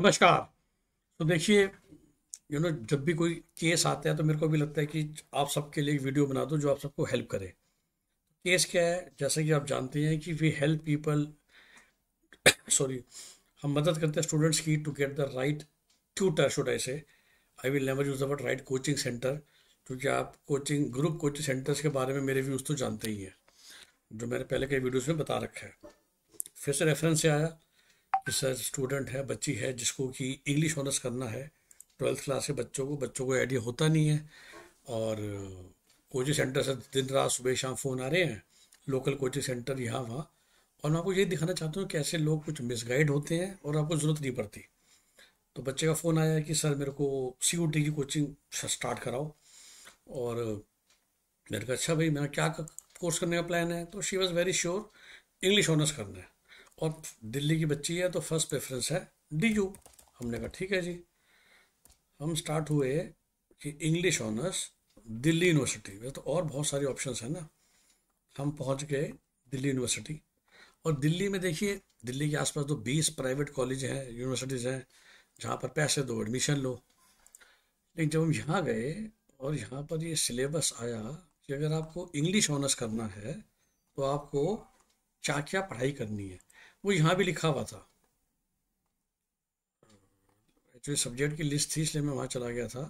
नमस्कार तो देखिए यू नो जब भी कोई केस आता है तो मेरे को भी लगता है कि आप सबके लिए वीडियो बना दो जो आप सबको हेल्प करे केस क्या है जैसा कि आप जानते हैं कि वी हेल्प पीपल सॉरी हम मदद करते हैं स्टूडेंट्स की to get the right tutor should I say I will never use the right coaching centre क्योंकि आप कोचिंग ग्रुप कोचिंग सेंटर्स के बारे में मेरे व्यूज़ तो जानते ही हैं जो मैंने पहले कई वीडियोज़ में बता रखा है फिर से रेफरेंस से आया रिसर्च स्टूडेंट है बच्ची है जिसको कि इंग्लिश ऑनर्स करना है ट्वेल्थ क्लास के बच्चों को बच्चों को आइडिया होता नहीं है और कोचिंग सेंटर से दिन रात सुबह शाम फ़ोन आ रहे हैं लोकल कोचिंग सेंटर यहाँ वहाँ और मैं आपको ये दिखाना चाहता हूँ कि ऐसे लोग कुछ मिसगाइड होते हैं और आपको ज़रूरत नहीं पड़ती तो बच्चे का फ़ोन आया कि सर मेरे को सी यू की कोचिंग स्टार्ट कराओ और मेरे को अच्छा भाई मेरा क्या कोर्स करने का प्लान है तो she was very sure English honours करना है और दिल्ली की बच्ची है तो फर्स्ट प्रेफरेंस है डी यू हमने कहा ठीक है जी हम स्टार्ट हुए कि इंग्लिश ऑनर्स दिल्ली यूनिवर्सिटी में तो और बहुत सारे ऑप्शन हैं ना हम पहुंच गए दिल्ली यूनिवर्सिटी और दिल्ली में देखिए दिल्ली के आसपास तो 20 प्राइवेट कॉलेज हैं यूनिवर्सिटीज़ हैं जहाँ पर पैसे दो एडमिशन लो लेकिन जब हम यहाँ गए और यहाँ पर ये यह सिलेबस आया कि अगर आपको इंग्लिश ऑनर्स करना है तो आपको क्या क्या पढ़ाई करनी है वो यहाँ भी लिखा हुआ था एक्चुअली सब्जेक्ट की लिस्ट थी इसलिए मैं वहाँ चला गया था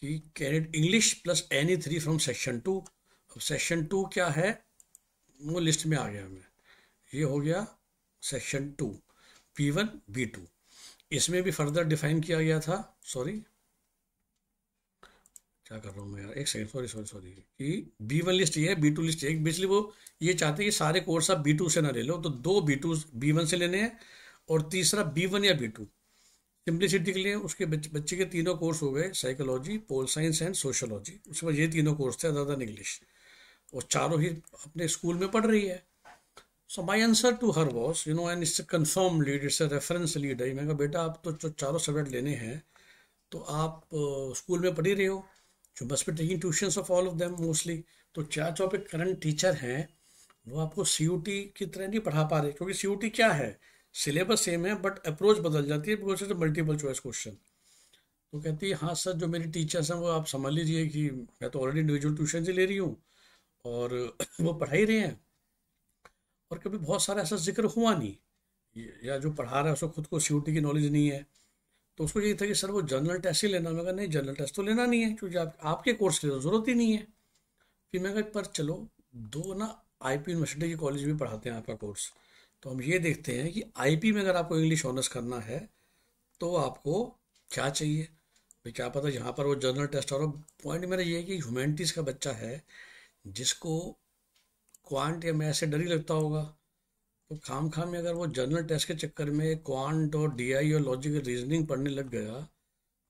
कि cadet English plus any three from section two अब सेक्शन टू क्या है वो लिस्ट में आ गया हमें ये हो गया section two P one B two इसमें भी फर्दर डिफाइन किया गया था सॉरी क्या कर रहा हूँ मैं यार एक सेकंड सॉरी सॉरी सॉरी कि बी वन लिस्ट ये है बी टू लिस्ट एक बेसिकली वो ये चाहते हैं कि सारे कोर्स आप बी टू से ना ले लो तो दो बी टू बी वन से लेने हैं और तीसरा बी वन या बी टू सिंप्लिसिटी के लिए उसके बच, बच्चे के तीनों कोर्स हो गए psychology pol science and sociology उसके बाद ये तीनों कोर्स थे अदर इंग्लिश और चारों ही अपने स्कूल में पढ़ रही है so my answer to her was you know and it's confirm lead it's reference lead है मैं कहा बेटा आप तो चारों सब्जेक्ट लेने हैं तो आप स्कूल में पढ़ ही रहे हो जो बस पे taking tuition of all of them mostly तो चार चौ पे करंट टीचर हैं वो आपको सी की तरह नहीं पढ़ा पा रहे क्योंकि सी क्या है सिलेबस सेम है बट अप्रोच बदल जाती है because it multiple choice question तो कहती है हाँ सर जो मेरी टीचर्स हैं वो आप समझ लीजिए कि मैं तो ऑलरेडी इंडिविजुअल ट्यूशन से ले रही हूँ और वो पढ़ा ही रहे हैं और कभी बहुत सारा ऐसा जिक्र हुआ नहीं या जो पढ़ा रहा है उसको खुद को सी की नॉलेज नहीं है तो उसको ये था कि सर वो जनरल टेस्ट ही लेना मैं नहीं जनरल टेस्ट तो लेना नहीं है क्योंकि आप, आपके कोर्स की तो ज़रूरत ही नहीं है फिर मैं कहा पर चलो दो ना आई पी यूनिवर्सिटी के कॉलेज भी पढ़ाते हैं आपका कोर्स तो हम ये देखते हैं कि पी में अगर आपको इंग्लिश ऑनर्स करना है तो आपको क्या चाहिए भाई क्या पता यहाँ पर वो जनरल टेस्ट और पॉइंट मेरा ये है कि ह्यूमैनिटीज़ का बच्चा है जिसको क्वांट या मैथ से डर ही लगता होगा तो खाम खाम में अगर वो जर्नल टेस्ट के चक्कर में क्वांट और आई और लॉजिकल रीजनिंग पढ़ने लग गया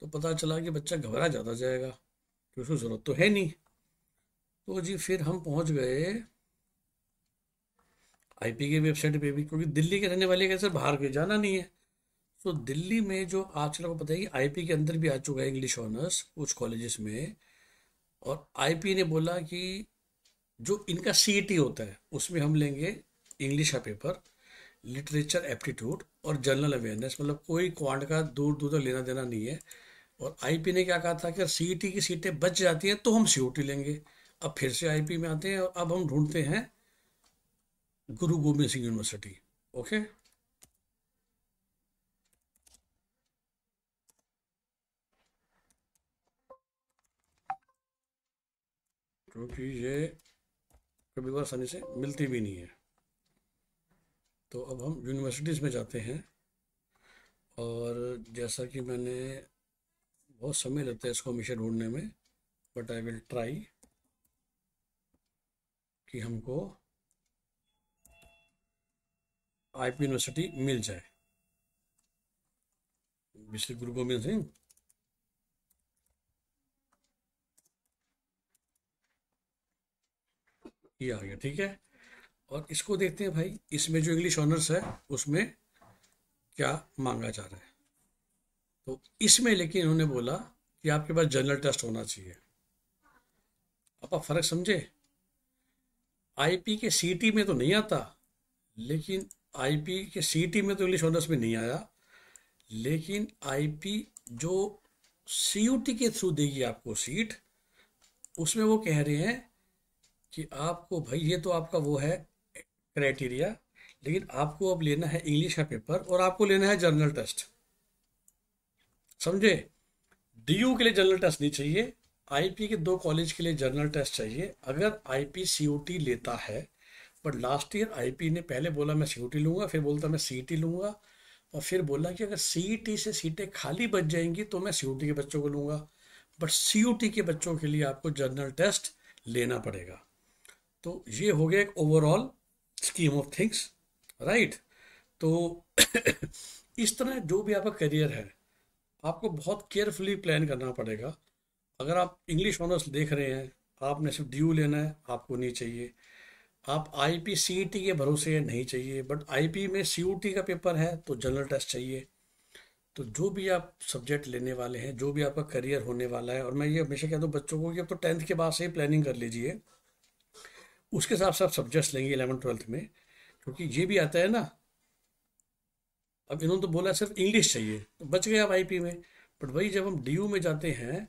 तो पता चला कि बच्चा घबरा ज़्यादा जाएगा तो उसको ज़रूरत तो है नहीं तो जी फिर हम पहुंच गए आईपी की वेबसाइट पे भी क्योंकि दिल्ली के रहने वाले कैसे बाहर के जाना नहीं है तो दिल्ली में जो आजकल आपको पता है कि पी के अंदर भी आ चुका है इंग्लिश ऑनर्स कुछ कॉलेजेस में और पी ने बोला कि जो इनका टी e होता है उसमें हम लेंगे इंग्लिश का पेपर लिटरेचर एप्टीट्यूड और जनरल अवेयरनेस मतलब कोई क्वांट का दूर दूर तक लेना देना नहीं है और आईपी ने क्या कहा था कि सीईटी e की सीटें बच जाती हैं तो हम सीओटी लेंगे अब फिर से आईपी में आते हैं और अब हम ढूंढते हैं गुरु गोबिंद सिंह यूनिवर्सिटी ओके क्योंकि ये कभी बार आसानी से मिलती भी नहीं है तो अब हम यूनिवर्सिटीज़ में जाते हैं और जैसा कि मैंने बहुत समय लगता है इसको हमेशा ढूंढने में बट आई विल ट्राई कि हमको आई पी यूनिवर्सिटी मिल जाए विश्व गुरु गोविंद सिंह ये आ गया ठीक है और इसको देखते हैं भाई इसमें जो इंग्लिश ऑनर्स है उसमें क्या मांगा जा रहा है तो इसमें लेकिन इन्होंने बोला कि आपके पास जनरल टेस्ट होना चाहिए अब आप फर्क समझे आईपी के सीटी में तो नहीं आता लेकिन आईपी के सीटी में तो इंग्लिश ऑनर्स में नहीं आया लेकिन आईपी जो सीयूटी के थ्रू देगी आपको सीट उसमें वो कह रहे हैं कि आपको भाई ये तो आपका वो है क्राइटेरिया लेकिन आपको अब लेना है इंग्लिश का पेपर और आपको लेना है जर्नल टेस्ट समझे डीयू के लिए जर्नल टेस्ट नहीं चाहिए आईपी के दो कॉलेज के लिए जर्नल टेस्ट चाहिए अगर आईपी सीओटी लेता है बट लास्ट ईयर आईपी ने पहले बोला मैं सीओटी लूंगा फिर बोलता मैं सीईटी लूंगा और फिर बोला कि अगर सीईटी e से सीटें खाली बच जाएंगी तो मैं सीयूटी के बच्चों को लूंगा बट सीयूटी के बच्चों के लिए आपको जर्नल टेस्ट लेना पड़ेगा तो ये हो गया एक overall scheme of things right तो इस तरह जो भी आपका करियर है आपको बहुत केयरफुली प्लान करना पड़ेगा अगर आप इंग्लिश ऑनर्स देख रहे हैं आपने सिर्फ ड्यू लेना है आपको नहीं चाहिए आप आई पी सी टी के भरोसे नहीं चाहिए बट आई पी में सी यू टी का पेपर है तो जनरल टेस्ट चाहिए तो जो भी आप सब्जेक्ट लेने वाले हैं जो भी आपका करियर होने वाला है और मैं ये हमेशा कहता हूँ बच्चों को कि अब तो टेंथ के बाद से ही प्लानिंग कर लीजिए उसके हिसाब से आप सब्जेक्ट लेंगे इलेवन ट्वेल्थ में क्योंकि ये भी आता है ना अब इन्होंने तो बोला सिर्फ इंग्लिश चाहिए तो बच गए आप आई में बट भाई जब हम डी में जाते हैं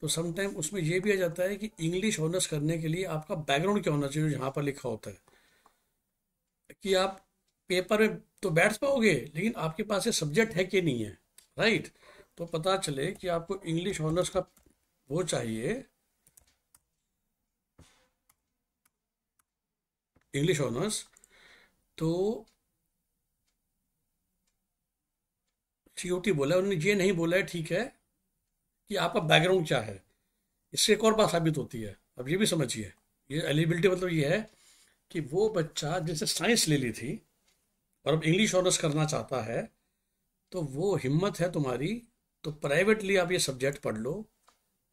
तो समटाइम उसमें यह भी आ जाता है कि इंग्लिश ऑनर्स करने के लिए आपका बैकग्राउंड क्या होना चाहिए जहाँ पर लिखा होता है कि आप पेपर में तो बैठ पाओगे लेकिन आपके पास ये सब्जेक्ट है कि नहीं है राइट तो पता चले कि आपको इंग्लिश ऑनर्स का वो चाहिए इंग्लिश ऑनर्स तो सीओटी बोला उन्होंने ये नहीं बोला है ठीक है कि आपका बैकग्राउंड क्या है इससे एक और बात साबित होती है अब ये भी समझिए ये एलिजिबिलिटी मतलब ये है कि वो बच्चा जिसे साइंस ले ली थी और अब इंग्लिश ऑनर्स करना चाहता है तो वो हिम्मत है तुम्हारी तो प्राइवेटली आप ये सब्जेक्ट पढ़ लो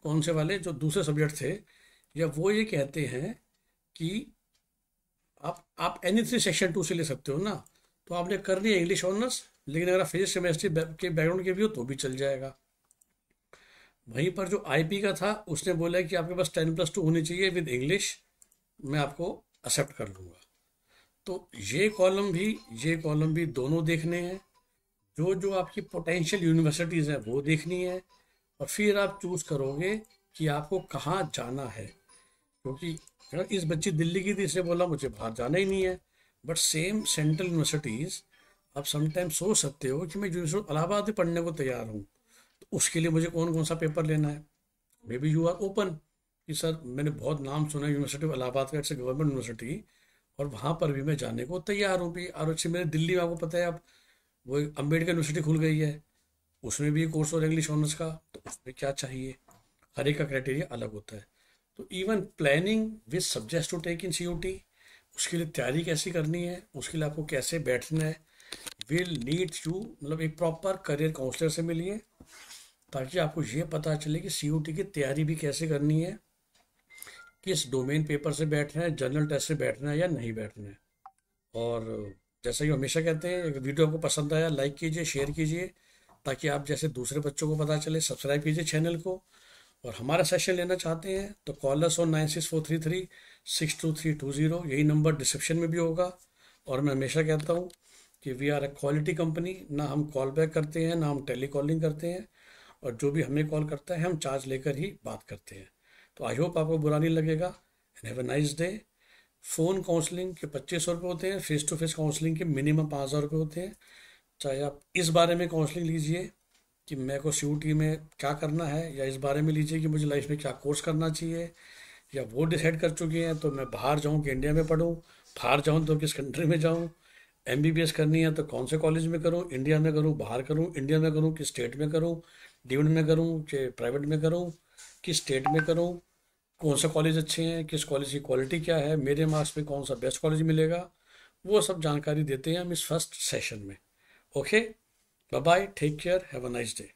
कौन से वाले जो दूसरे सब्जेक्ट थे या वो ये कहते हैं कि आप आप एन थ्री सेक्शन टू से ले सकते हो ना तो आपने कर लिया इंग्लिश ऑनर्स लेकिन अगर आप फिजिक्स केमिस्ट्री के बैकग्राउंड के भी हो तो भी चल जाएगा वहीं पर जो आईपी का था उसने बोला कि आपके पास टेन प्लस टू होनी चाहिए विद इंग्लिश मैं आपको एक्सेप्ट कर लूँगा तो ये कॉलम भी ये कॉलम भी दोनों देखने हैं जो जो आपकी पोटेंशियल यूनिवर्सिटीज़ हैं वो देखनी है और फिर आप चूज़ करोगे कि आपको कहाँ जाना है क्योंकि इस बच्ची दिल्ली की थी इसने बोला मुझे बाहर जाना ही नहीं है बट सेम सेंट्रल यूनिवर्सिटीज़ आप समटाइम सोच सकते हो कि मैं यूनिवर्सिटी इलाहाबाद पढ़ने को तैयार हूँ तो उसके लिए मुझे कौन कौन सा पेपर लेना है maybe you are open कि सर मैंने बहुत नाम सुना है यूनिवर्सिटी ऑफ इलाहाबाद का इट्स गवर्नमेंट यूनिवर्सिटी और वहाँ पर भी मैं जाने को तैयार हूँ भी और अच्छी मेरे दिल्ली में आपको पता है आप वो अम्बेडकर यूनिवर्सिटी खुल गई है उसमें भी कोर्स और इंग्लिश ऑनर्स का तो उसमें क्या चाहिए हर एक का क्राइटेरिया अलग होता है तो even planning which subject to take in C उसके लिए तैयारी कैसी करनी है उसके लिए आपको कैसे बैठना है विल नीड यू मतलब एक प्रॉपर करियर काउंसलर से मिलिए ताकि आपको ये पता चले कि सी की तैयारी भी कैसे करनी है किस डोमेन पेपर से बैठना है जनरल टेस्ट से बैठना है या नहीं बैठना है और जैसा कि हमेशा कहते हैं वीडियो आपको पसंद आया लाइक कीजिए शेयर कीजिए ताकि आप जैसे दूसरे बच्चों को पता चले सब्सक्राइब कीजिए चैनल को और हमारा सेशन लेना चाहते हैं तो callers on nine six four three three six two three two zero यही नंबर डिस्क्रिप्शन में भी होगा और मैं हमेशा कहता हूँ कि we are a quality company ना हम कॉल बैक करते हैं ना हम टेली कॉलिंग करते हैं और जो भी हमें कॉल करता है हम चार्ज लेकर ही बात करते हैं तो आई होप आपको बुरा नहीं लगेगा and have a nice day phone counselling के पच्चीस सौ रुपये होते हैं फेस टू फेस काउंसलिंग के मिनिमम पाँच हज़ार रुपये होते हैं चाहे आप इस बारे में काउंसलिंग लीजिए कि मेरे को सी में क्या करना है या इस बारे में लीजिए कि मुझे लाइफ में क्या कोर्स करना चाहिए या वो डिसाइड कर चुके हैं तो मैं बाहर जाऊँ कि इंडिया में पढ़ूँ बाहर जाऊँ तो किस कंट्री में जाऊँ एम करनी है तो कौन से कॉलेज में करूँ इंडिया में करूँ बाहर करूँ इंडिया में करूँ किस स्टेट में करूँ डीवन में करूँ कि प्राइवेट में करूँ किस स्टेट में करूँ कौन सा कॉलेज अच्छे हैं किस कॉलेज की क्वालिटी क्या है मेरे मार्क्स में कौन सा बेस्ट कॉलेज मिलेगा वो सब जानकारी देते हैं हम इस फर्स्ट सेशन में okay Bye bye. Take care. Have a nice day.